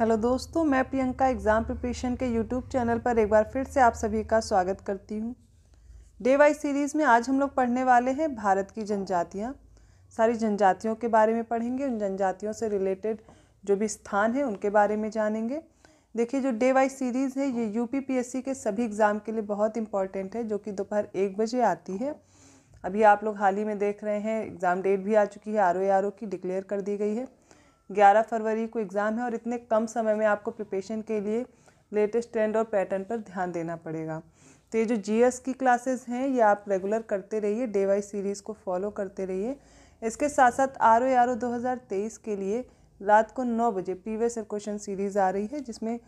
hello दोस्तों मैं Priyanka exam preparation के यूट्यूब चैनल पर एक बार फिर से आप सभी का स्वागत करती हूँ डे वाइज सीरीज़ में आज हम लोग पढ़ने वाले हैं भारत की जनजातियाँ सारी जनजातियों के बारे में पढ़ेंगे उन जनजातियों से रिलेटेड जो भी स्थान है उनके बारे में जानेंगे देखिए जो डे वाइज सीरीज़ है ये यूपीपीएससी के सभी एग्ज़ाम के लिए बहुत इंपॉर्टेंट है जो कि दोपहर एक बजे आती है अभी आप लोग हाल ही में देख रहे हैं एग्ज़ाम डेट भी आ चुकी है आर ओ की डिक्लेयर कर दी गई है ग्यारह फरवरी को एग्ज़ाम है और इतने कम समय में आपको प्रिपेशन के लिए लेटेस्ट ट्रेंड और पैटर्न पर ध्यान देना पड़ेगा तो ये जो जी की क्लासेस हैं ये आप रेगुलर करते रहिए डे वाई सीरीज़ को फॉलो करते रहिए इसके साथ साथ आर ओ आर ओ दो हज़ार तेईस के लिए रात को नौ बजे प्रीवियस ईयर क्वेश्चन सीरीज़ आ रही है जिसमें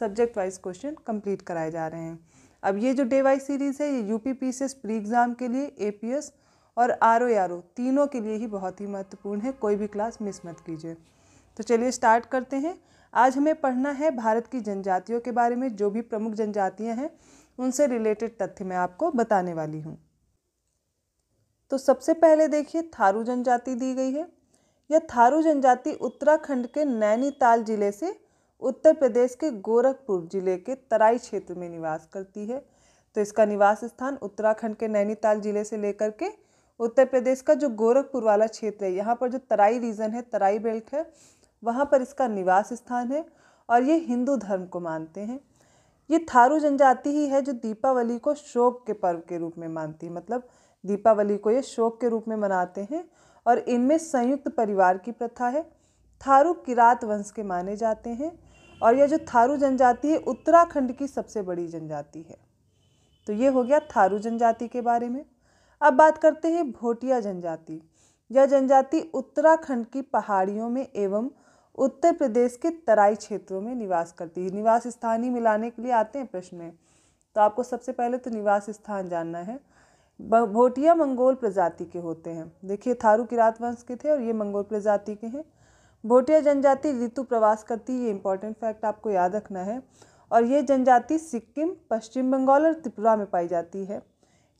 सब्जेक्ट वाइज क्वेश्चन कंप्लीट कराए जा रहे हैं अब ये जो डे वाई सीरीज़ है ये U P P C S pre exam के लिए ए पी एस और आर ओ आर ओ तीनों के लिए ही बहुत ही महत्वपूर्ण है कोई भी क्लास मिस मत कीजिए तो चलिए स्टार्ट करते हैं आज हमें पढ़ना है भारत की जनजातियों के बारे में जो भी प्रमुख जनजातियाँ हैं उनसे रिलेटेड तथ्य मैं आपको बताने वाली हूँ तो सबसे पहले देखिए थारू जनजाति दी गई है यह थारू जनजाति उत्तराखंड के नैनीताल जिले से उत्तर प्रदेश के गोरखपुर जिले के तराई क्षेत्र में निवास करती है तो इसका निवास स्थान उत्तराखंड के नैनीताल जिले से लेकर के उत्तर प्रदेश का जो गोरखपुर वाला क्षेत्र है यहाँ पर जो तराई रीजन है तराई बेल्ट है वहाँ पर इसका निवास स्थान है और ये हिंदू धर्म को मानते हैं ये थारू जनजाति ही है जो दीपावली को शोक के पर्व के रूप में मानती है मतलब दीपावली को ये शोक के रूप में मनाते हैं और इनमें संयुक्त परिवार की प्रथा है थारू किरात वंश के माने जाते हैं और यह जो थारू जनजाति है उत्तराखंड की सबसे बड़ी जनजाति है तो ये हो गया थारू जनजाति के बारे में अब बात करते हैं भोटिया जनजाति यह जनजाति उत्तराखंड की पहाड़ियों में एवं उत्तर प्रदेश के तराई क्षेत्रों में निवास करती है निवास स्थान ही मिलाने के लिए आते हैं प्रश्न में तो आपको सबसे पहले तो निवास स्थान जानना है भोटिया मंगोल प्रजाति के होते हैं देखिए थारू किरात वंश के थे और ये मंगोल प्रजाति के हैं भोटिया जनजाति ऋतु प्रवास करती है ये इंपॉर्टेंट फैक्ट आपको याद रखना है और ये जनजाति सिक्किम पश्चिम बंगाल और त्रिपुरा में पाई जाती है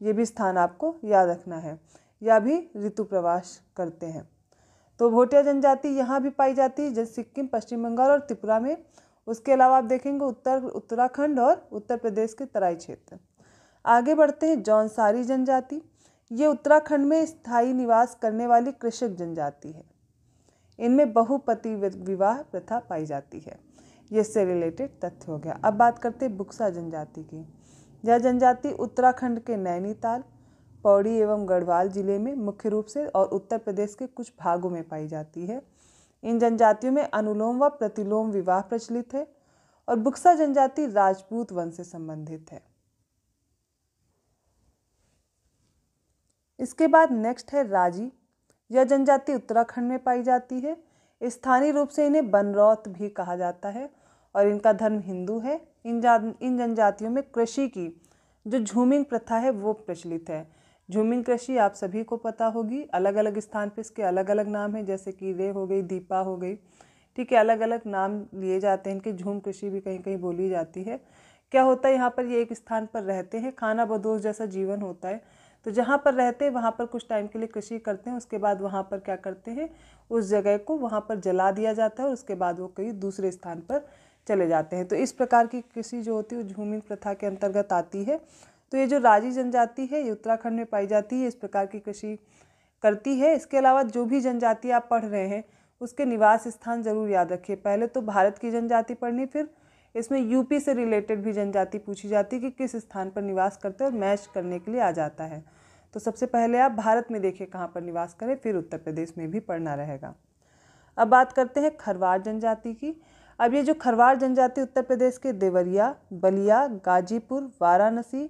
ये भी स्थान आपको याद रखना है या भी ऋतु प्रवास करते हैं तो भोटिया जनजाति यहाँ भी पाई जाती है जैसे सिक्किम पश्चिम बंगाल और त्रिपुरा में उसके अलावा आप देखेंगे उत्तर उत्तराखंड और उत्तर प्रदेश के तराई क्षेत्र आगे बढ़ते हैं जौनसारी जनजाति ये उत्तराखंड में स्थायी निवास करने वाली कृषक जनजाति है इनमें बहुपति विवाह प्रथा पाई जाती है ये इससे रिलेटेड तथ्य हो गया अब बात करते हैं बुक्सा जनजाति की यह जनजाति उत्तराखंड के नैनीताल पौड़ी एवं गढ़वाल जिले में मुख्य रूप से और उत्तर प्रदेश के कुछ भागों में पाई जाती है इन जनजातियों में अनुलोम व प्रतिलोम विवाह प्रचलित है और बुक्सा जनजाति राजपूत वंश से संबंधित है इसके बाद नेक्स्ट है राजी यह जनजाति उत्तराखंड में पाई जाती है स्थानीय रूप से इन्हें बनरौत भी कहा जाता है और इनका धर्म हिंदू है इन जा इन जनजातियों में कृषि की जो झूमिंग प्रथा है वो प्रचलित है झूमिंग कृषि आप सभी को पता होगी अलग अलग स्थान पे इसके अलग अलग नाम हैं जैसे कि रे हो गई दीपा हो गई ठीक है अलग अलग नाम लिए जाते हैं इनकी झूम कृषि भी कहीं कहीं बोली जाती है क्या होता है यहाँ पर ये एक स्थान पर रहते हैं खाना बदोश जैसा जीवन होता है तो जहाँ पर रहते हैं वहाँ पर कुछ टाइम के लिए कृषि करते हैं उसके बाद वहाँ पर क्या करते हैं उस जगह को वहाँ पर जला दिया जाता है और उसके बाद वो कहीं दूसरे स्थान पर चले जाते हैं तो इस प्रकार की कृषि जो होती है वो झूमिंग प्रथा के अंतर्गत आती है तो ये जो राजी जनजाति है ये उत्तराखंड में पाई जाती है इस प्रकार की कृषि करती है इसके अलावा जो भी जनजाति आप पढ़ रहे हैं उसके निवास स्थान ज़रूर याद रखिए पहले तो भारत की जनजाति पढ़नी फिर इसमें यूपी से रिलेटेड भी जनजाति पूछी जाती है कि किस स्थान पर निवास करते और मैच करने के लिए आ जाता है तो सबसे पहले आप भारत में देखिए कहाँ पर निवास करें फिर उत्तर प्रदेश में भी पढ़ना रहेगा अब बात करते हैं खरवार जनजाति की अब ये जो खरवार जनजाति उत्तर प्रदेश के देवरिया बलिया गाजीपुर वाराणसी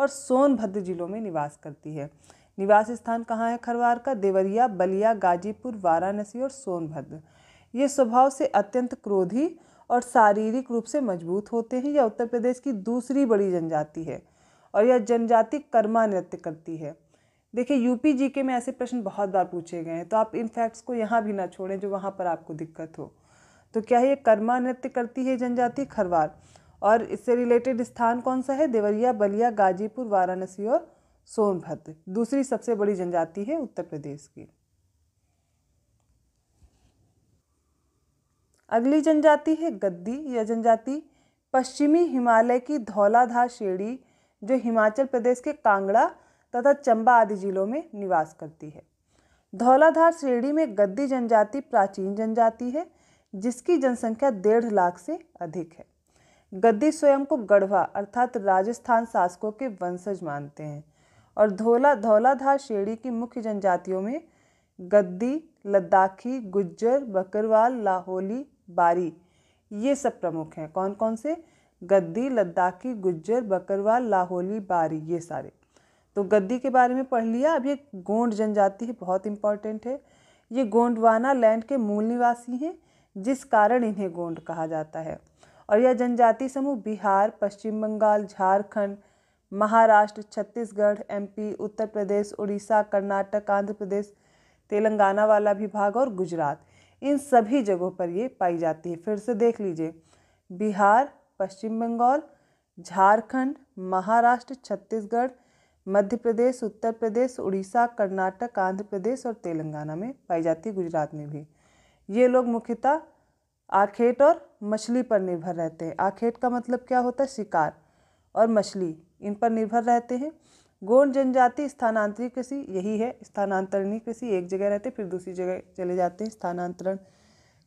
और सोनभद्र जिलों में निवास करती है निवास स्थान कहाँ है खरवार का देवरिया बलिया गाजीपुर वाराणसी और सोनभद्र ये स्वभाव से अत्यंत क्रोधी और शारीरिक रूप से मजबूत होते हैं यह उत्तर प्रदेश की दूसरी बड़ी जनजाति है और यह जनजाति कर्मा नृत्य करती है देखिए यूपी जीके में ऐसे प्रश्न बहुत बार पूछे गए हैं तो आप इन फैक्ट्स को यहाँ भी ना छोड़ें जो वहाँ पर आपको दिक्कत हो तो क्या है ये कर्मा नृत्य करती है जनजाति खरवार और इससे रिलेटेड स्थान कौन सा है देवरिया बलिया गाजीपुर वाराणसी और सोनभद्र दूसरी सबसे बड़ी जनजाति है उत्तर प्रदेश की अगली जनजाति है गद्दी यह जनजाति पश्चिमी हिमालय की धौलाधार श्रेणी जो हिमाचल प्रदेश के कांगड़ा तथा चंबा आदि जिलों में निवास करती है धौलाधार श्रेणी में गद्दी जनजाति प्राचीन जनजाति है जिसकी जनसंख्या डेढ़ लाख से अधिक है गद्दी स्वयं को गढ़वा अर्थात राजस्थान शासकों के वंशज मानते हैं और धोला धौलाधार श्रेणी की मुख्य जनजातियों में गद्दी लद्दाखी गुज्जर बकरवाल लाहौली बारी ये सब प्रमुख हैं कौन कौन से गद्दी लद्दाखी गुज्जर बकरवाल लाहौली बारी ये सारे तो गद्दी के बारे में पढ़ लिया अब ये गोंड जनजाति है बहुत इंपॉर्टेंट है ये गोंडवाना लैंड के मूल निवासी हैं जिस कारण इन्हें गोंड कहा जाता है और यह जनजाति समूह बिहार पश्चिम बंगाल झारखंड महाराष्ट्र छत्तीसगढ़ एमपी उत्तर प्रदेश उड़ीसा कर्नाटक आंध्र प्रदेश तेलंगाना वाला भी भाग और गुजरात इन सभी जगहों पर ये पाई जाती है फिर से देख लीजिए बिहार पश्चिम बंगाल झारखंड महाराष्ट्र छत्तीसगढ़ मध्य प्रदेश उत्तर प्रदेश उड़ीसा कर्नाटक आंध्र प्रदेश और तेलंगाना में पाई जाती है गुजरात में भी ये लोग मुख्यतः आखेट और मछली पर निर्भर रहते हैं आखेट का मतलब क्या होता है शिकार और मछली इन पर निर्भर रहते हैं गोंड जनजाति स्थानांतरित कृषि यही है स्थानांतरणी कृषि एक जगह रहते फिर दूसरी जगह चले जाते हैं स्थानांतरण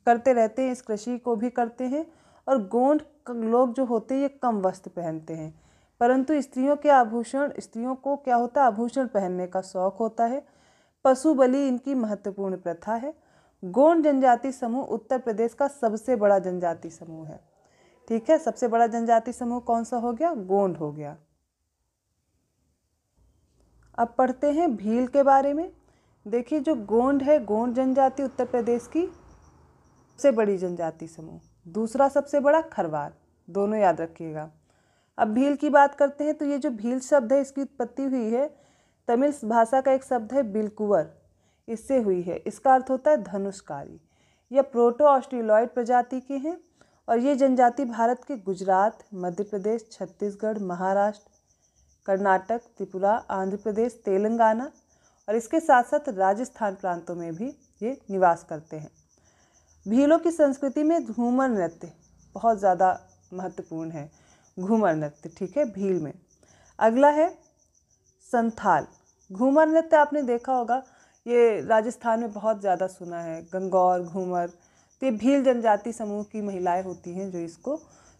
करते रहते हैं इस कृषि को भी करते हैं और गोंड लोग जो होते हैं ये कम वस्त्र पहनते हैं परंतु स्त्रियों के आभूषण स्त्रियों को क्या होता है आभूषण पहनने का शौक होता है पशु बलि इनकी महत्वपूर्ण प्रथा है गोंड जनजाति समूह उत्तर प्रदेश का सबसे बड़ा जनजाति समूह है ठीक है सबसे बड़ा जनजाति समूह कौन सा हो गया गोंड हो गया अब पढ़ते हैं भील के बारे में देखिए जो गोंड है गोंड जनजाति उत्तर प्रदेश की सबसे बड़ी जनजाति समूह दूसरा सबसे बड़ा खरवार दोनों याद रखिएगा अब भील की बात करते हैं तो ये जो भील शब्द है इसकी उत्पत्ति हुई है तमिल भाषा का एक शब्द है बिलकुवर इससे हुई है इसका अर्थ होता है धनुषकारी यह प्रोटो ऑस्ट्रेलॉइड प्रजाति के हैं और ये जनजाति भारत के गुजरात मध्य प्रदेश छत्तीसगढ़ महाराष्ट्र कर्नाटक त्रिपुरा आंध्र प्रदेश तेलंगाना और इसके साथ साथ राजस्थान प्रांतों में भी ये निवास करते हैं भीलों की संस्कृति में घूमर नृत्य बहुत ज़्यादा महत्वपूर्ण है घूमर नृत्य ठीक है भील में अगला है संथाल घूमर नृत्य आपने देखा होगा ये राजस्थान में बहुत ज़्यादा सुना है गंगौर घूमर तो ये भील जनजाति समूह की महिलाएं होती हैं जो इसको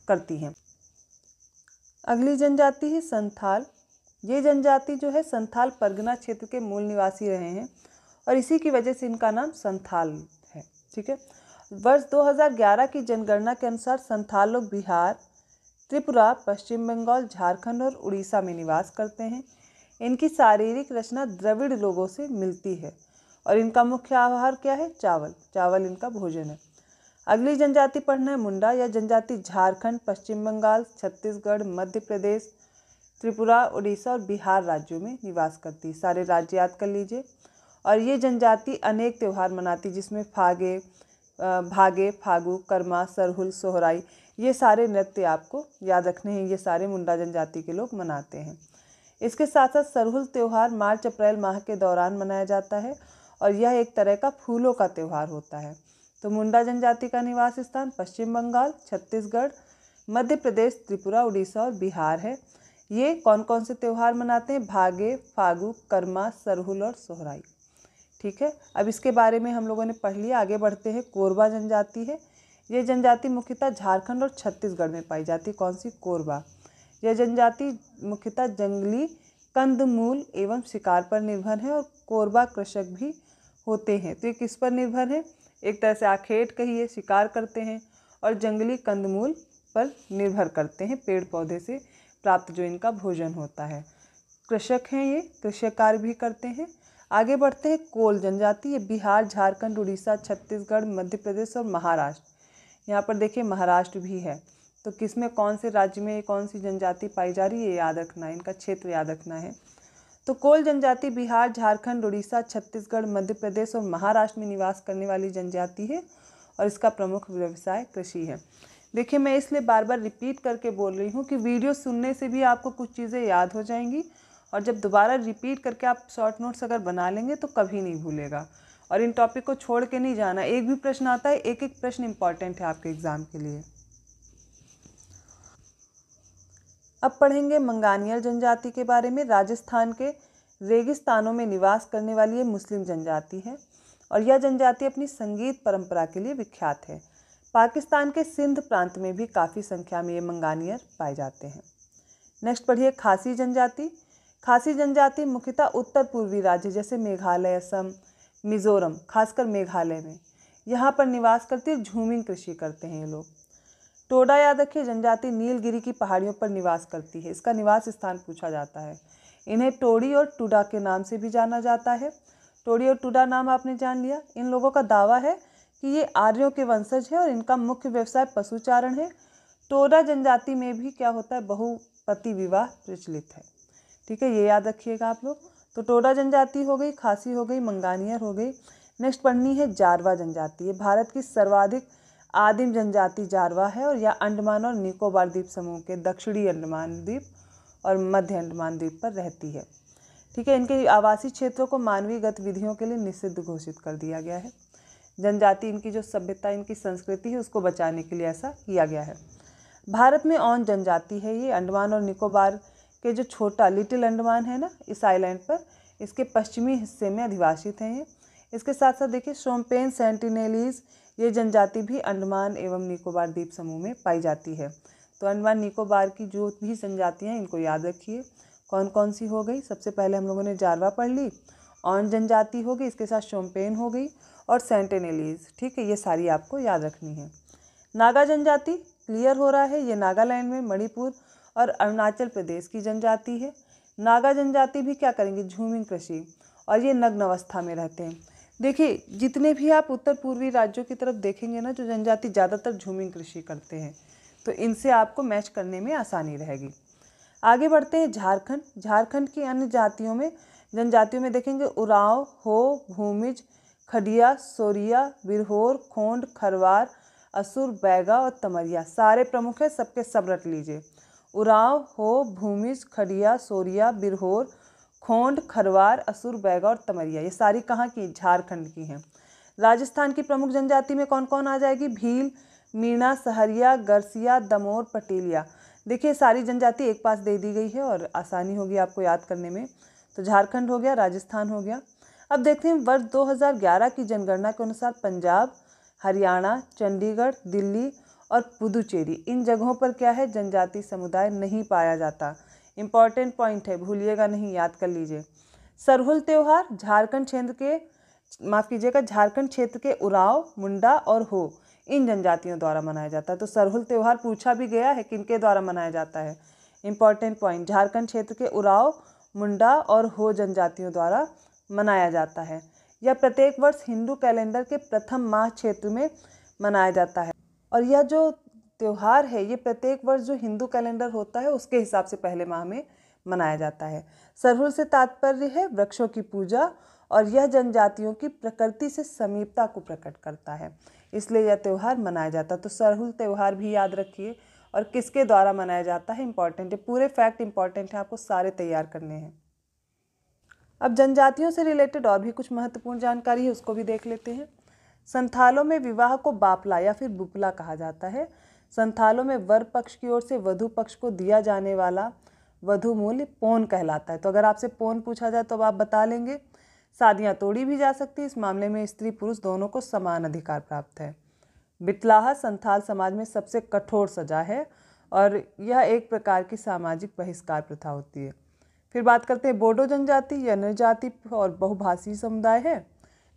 करती हैं अगली जनजाति है संथाल ये जनजाति जो है संथाल परगना क्षेत्र के मूल निवासी रहे हैं और इसी की वजह से इनका नाम संथाल है ठीक है वर्ष 2011 की जनगणना के अनुसार संथाल लोग बिहार त्रिपुरा पश्चिम बंगाल झारखंड और उड़ीसा में निवास करते हैं इनकी शारीरिक रचना द्रविड़ लोगों से मिलती है और इनका मुख्य आहार क्या है चावल चावल इनका भोजन है अगली जनजाति पढ़ना है मुंडा या जनजाति झारखंड पश्चिम बंगाल छत्तीसगढ़ मध्य प्रदेश त्रिपुरा उड़ीसा और बिहार राज्यों में निवास करती है सारे राज्य याद कर लीजिए और ये जनजाति अनेक त्यौहार मनाती जिसमें फागे भागे फागु कर्मा सरहुल सोहराई ये सारे नृत्य आपको याद रखने हैं ये सारे मुंडा जनजाति के लोग मनाते हैं इसके साथ साथ सरहुल त्यौहार मार्च अप्रैल माह के दौरान मनाया जाता है और यह एक तरह का फूलों का त्यौहार होता है तो मुंडा जनजाति का निवास स्थान पश्चिम बंगाल छत्तीसगढ़ मध्य प्रदेश त्रिपुरा उड़ीसा और बिहार है ये कौन कौन से त्यौहार मनाते हैं भागे फागु कर्मा सरहुल और सोहराई ठीक है अब इसके बारे में हम लोगों ने पढ़ लिया आगे बढ़ते हैं कोरबा जनजाति है ये जनजाति मुख्यतः झारखंड और छत्तीसगढ़ में पाई जाती है कौन सी कोरबा यह जनजाति मुख्यतः जंगली कंदमूल एवं शिकार पर निर्भर है और कोरबा कृषक भी होते हैं तो ये किस पर निर्भर है एक तरह से आखेट कहिए शिकार करते हैं और जंगली कंदमूल पर निर्भर करते हैं पेड़ पौधे से प्राप्त जो इनका भोजन होता है कृषक हैं ये कृषि कार्य भी करते हैं आगे बढ़ते हैं कोल जनजाति ये बिहार झारखंड उड़ीसा छत्तीसगढ़ मध्य प्रदेश और महाराष्ट्र यहाँ पर देखिए महाराष्ट्र भी है तो किस में कौन से राज्य में कौन सी जनजाति पाई जा रही है याद रखना है इनका क्षेत्र याद रखना है तो कोल जनजाति बिहार झारखंड उड़ीसा छत्तीसगढ़ मध्य प्रदेश और महाराष्ट्र में निवास करने वाली जनजाति है और इसका प्रमुख व्यवसाय कृषि है देखिए मैं इसलिए बार बार रिपीट करके बोल रही हूँ कि वीडियो सुनने से भी आपको कुछ चीज़ें याद हो जाएंगी और जब दोबारा रिपीट करके आप शॉर्ट नोट्स अगर बना लेंगे तो कभी नहीं भूलेगा और इन टॉपिक को छोड़ के नहीं जाना एक भी प्रश्न आता है एक एक प्रश्न इंपॉर्टेंट है आपके एग्ज़ाम के लिए अब पढ़ेंगे मंगानियर जनजाति के बारे में राजस्थान के रेगिस्तानों में निवास करने वाली ये मुस्लिम जनजाति है और यह जनजाति अपनी संगीत परंपरा के लिए विख्यात है पाकिस्तान के सिंध प्रांत में भी काफ़ी संख्या में ये मंगानियर पाए जाते हैं नेक्स्ट पढ़िए खासी जनजाति खासी जनजाति मुख्यतः उत्तर पूर्वी राज्य जैसे मेघालय असम मिजोरम खासकर मेघालय में यहाँ पर निवास करते झूमिंग कृषि करते हैं ये लोग टोडा याद रखिए जनजाति नीलगिरी की पहाड़ियों पर निवास करती है इसका निवास स्थान पूछा जाता है इन्हें टोड़ी और टुडा के नाम से भी जाना जाता है टोड़ी और टुडा नाम आपने जान लिया इन लोगों का दावा है कि ये आर्यों के वंशज है और इनका मुख्य व्यवसाय पशुचारण है टोडा जनजाति में भी क्या होता है बहुपति विवाह प्रचलित है ठीक है ये याद रखिएगा आप लोग तो टोडा जनजाति हो गई खासी हो गई मंगानियर हो गई नेक्स्ट पढ़नी है जारवा जनजाति ये भारत की सर्वाधिक आदिम जनजाति जारवा है और यह अंडमान और निकोबार द्वीप समूह के दक्षिणी अंडमान द्वीप और मध्य अंडमान द्वीप पर रहती है ठीक है इनके आवासीय क्षेत्रों को मानवीय गतिविधियों के लिए निषिद्ध घोषित कर दिया गया है जनजाति इनकी जो सभ्यता इनकी संस्कृति है उसको बचाने के लिए ऐसा किया गया है भारत में ऑन जनजाति है ये अंडमान और निकोबार के जो छोटा लिटिल अंडमान है ना इस आइलैंड पर इसके पश्चिमी हिस्से में अधिवासित हैं ये इसके साथ साथ देखिए शोम्पेन सेंटिनेलीज़ ये जनजाति भी अंडमान एवं निकोबार द्वीप समूह में पाई जाती है तो अंडमान निकोबार की जो भी जनजातियाँ इनको याद रखिए कौन कौन सी हो गई सबसे पहले हम लोगों ने जारवा पढ़ ली ऑन जनजाति हो गई इसके साथ शोम्पेन हो गई और सेंटेनेलीज ठीक है ये सारी आपको याद रखनी है नागा जनजाति क्लियर हो रहा है ये नागालैंड में मणिपुर और अरुणाचल प्रदेश की जनजाति है नागा जनजाति भी क्या करेंगे झूमिंग कृषि और ये नग्न अवस्था में रहते हैं देखिए जितने भी आप उत्तर पूर्वी राज्यों की तरफ देखेंगे ना जो जनजाति ज़्यादातर झूमिंग कृषि करते हैं तो इनसे आपको मैच करने में आसानी रहेगी आगे बढ़ते हैं झारखंड झारखंड की अन्य जातियों में जनजातियों में देखेंगे उराव हो भूमिज खडिया सोरिया बिरहोर खोंड खरवार असुर बैगा और तमरिया सारे प्रमुख हैं सबके सब रख लीजिए उराव हो भूमिज खडिया सोरिया बिरहोर खोंड खरवार असुर बैगा और तमरिया ये सारी कहाँ की झारखंड की हैं राजस्थान की प्रमुख जनजाति में कौन कौन आ जाएगी भील मीणा सहरिया गरसिया दमोर पटेलिया देखिए सारी जनजाति एक पास दे दी गई है और आसानी होगी आपको याद करने में तो झारखंड हो गया राजस्थान हो गया अब देखते हैं वर्ष 2011 की जनगणना के अनुसार पंजाब हरियाणा चंडीगढ़ दिल्ली और पुदुचेरी इन जगहों पर क्या है जनजाति समुदाय नहीं पाया जाता इम्पॉर्टेंट पॉइंट है भूलिएगा नहीं याद कर लीजिए सरहुल त्यौहार झारखंड क्षेत्र के माफ़ कीजिएगा झारखंड क्षेत्र के उराव मुंडा और हो इन जनजातियों द्वारा मनाया जाता है तो सरहुल त्यौहार पूछा भी गया है किनके द्वारा मनाया जाता है इम्पॉर्टेंट पॉइंट झारखंड क्षेत्र के उराव मुंडा और हो जनजातियों द्वारा मनाया जाता है यह प्रत्येक वर्ष हिंदू कैलेंडर के प्रथम माह क्षेत्र में मनाया जाता है और यह जो त्यौहार है ये प्रत्येक वर्ष जो हिंदू कैलेंडर होता है उसके हिसाब से पहले माह में मनाया जाता है सरहुल से तात्पर्य है वृक्षों की पूजा और यह जनजातियों की प्रकृति से समीपता को प्रकट करता है इसलिए यह त्यौहार मनाया जाता है तो सरहुल त्यौहार भी याद रखिए और किसके द्वारा मनाया जाता है इम्पॉर्टेंट है पूरे फैक्ट इम्पॉर्टेंट है आपको सारे तैयार करने हैं अब जनजातियों से रिलेटेड और भी कुछ महत्वपूर्ण जानकारी है उसको भी देख लेते हैं संथालों में विवाह को बापला या फिर बुपला कहा जाता है संथालों में वर पक्ष की ओर से वधु पक्ष को दिया जाने वाला वधु मूल्य पोन कहलाता है तो अगर आपसे पोन पूछा जाए तो आप बता लेंगे शादियाँ तोड़ी भी जा सकती इस मामले में स्त्री पुरुष दोनों को समान अधिकार प्राप्त है बितलाहा संथाल समाज में सबसे कठोर सजा है और यह एक प्रकार की सामाजिक बहिष्कार प्रथा होती है फिर बात करते हैं बोडो जनजाति यह निर्जाति और बहुभाषी समुदाय है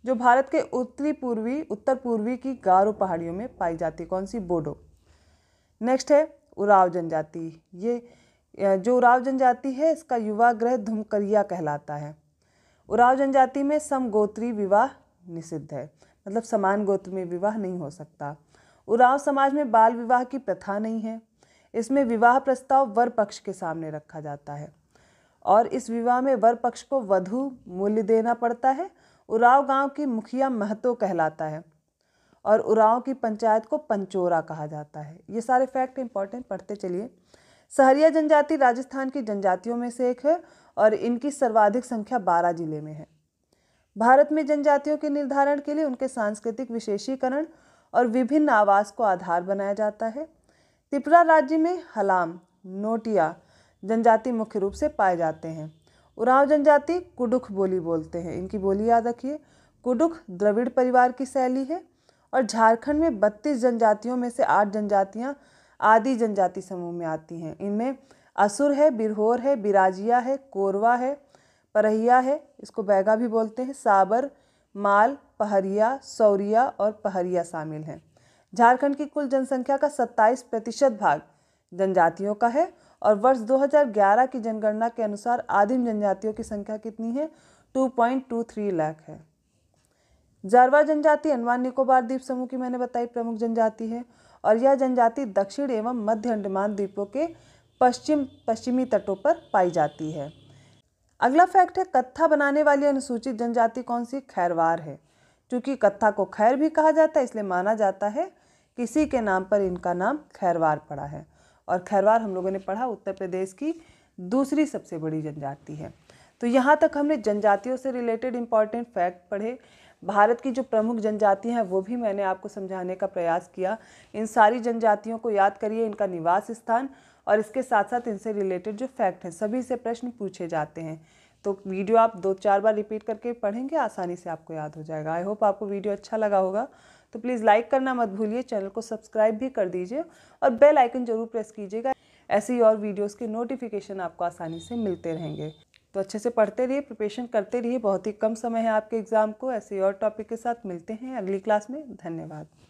जो भारत के उत्तरी पूर्वी उत्तर पूर्वी की गारो पहाड़ियों में पाई जाती है कौन सी बोडो नेक्स्ट है उराव जनजाति ये जो उराव जनजाति है इसका युवा ग्रह धुमकरिया कहलाता है उराव जनजाति में समगोत्री विवाह निषिद्ध है मतलब समान गोत्र में विवाह नहीं हो सकता उराव समाज में बाल विवाह की प्रथा नहीं है इसमें विवाह प्रस्ताव वर पक्ष के सामने रखा जाता है और इस विवाह में वर पक्ष को वधु मूल्य देना पड़ता है उराव गांव की मुखिया महतो कहलाता है और उराव की पंचायत को पंचोरा कहा जाता है ये सारे फैक्ट इंपॉर्टेंट पढ़ते चलिए सहरिया जनजाति राजस्थान की जनजातियों में से एक है और इनकी सर्वाधिक संख्या बारह जिले में है भारत में जनजातियों के निर्धारण के लिए उनके सांस्कृतिक विशेषीकरण और विभिन्न आवास को आधार बनाया जाता है त्रिपुरा राज्य में हलाम नोटिया जनजाति मुख्य रूप से पाए जाते हैं उराव जनजाति कुडुख बोली बोलते हैं इनकी बोली याद रखिए कुडुख द्रविड़ परिवार की शैली है और झारखंड में बत्तीस जनजातियों में से आठ जनजातियाँ आदि जनजाति समूह में आती हैं इनमें असुर है बिरहोर है बिराजिया है कोरवा है परहिया है इसको बैगा भी बोलते हैं साबर माल पहरिया सौरिया और पहरिया शामिल हैं झारखंड की कुल जनसंख्या का 27 प्रतिशत भाग जनजातियों का है और वर्ष 2011 की जनगणना के अनुसार आदिम जनजातियों की संख्या कितनी है 2.23 लाख है जारवा जनजाति अंडमान निकोबार द्वीप समूह की मैंने बताई प्रमुख जनजाति है और यह जनजाति दक्षिण एवं मध्य अंडमान द्वीपों के पश्चिम पश्चिमी तटों पर पाई जाती है अगला फैक्ट है कत्था बनाने वाली अनुसूचित जनजाति कौन सी खैरवार है क्योंकि कत्था को खैर भी कहा जाता है इसलिए माना जाता है किसी के नाम पर इनका नाम खैरवार पड़ा है और खैरवार हम लोगों ने पढ़ा उत्तर प्रदेश की दूसरी सबसे बड़ी जनजाति है तो यहाँ तक हमने जनजातियों से रिलेटेड इम्पॉर्टेंट फैक्ट पढ़े भारत की जो प्रमुख जनजातियाँ हैं वो भी मैंने आपको समझाने का प्रयास किया इन सारी जनजातियों को याद करिए इनका निवास स्थान और इसके साथ साथ इनसे रिलेटेड जो फैक्ट हैं सभी से प्रश्न पूछे जाते हैं तो वीडियो आप दो चार बार रिपीट करके पढ़ेंगे आसानी से आपको याद हो जाएगा आई होप आपको वीडियो अच्छा लगा होगा तो प्लीज़ लाइक करना मत भूलिए चैनल को सब्सक्राइब भी कर दीजिए और बेल आइकन जरूर प्रेस कीजिएगा ऐसी और वीडियोस के नोटिफिकेशन आपको आसानी से मिलते रहेंगे तो अच्छे से पढ़ते रहिए प्रिपरेशन करते रहिए बहुत ही कम समय है आपके एग्ज़ाम को ऐसे और टॉपिक के साथ मिलते हैं अगली क्लास में धन्यवाद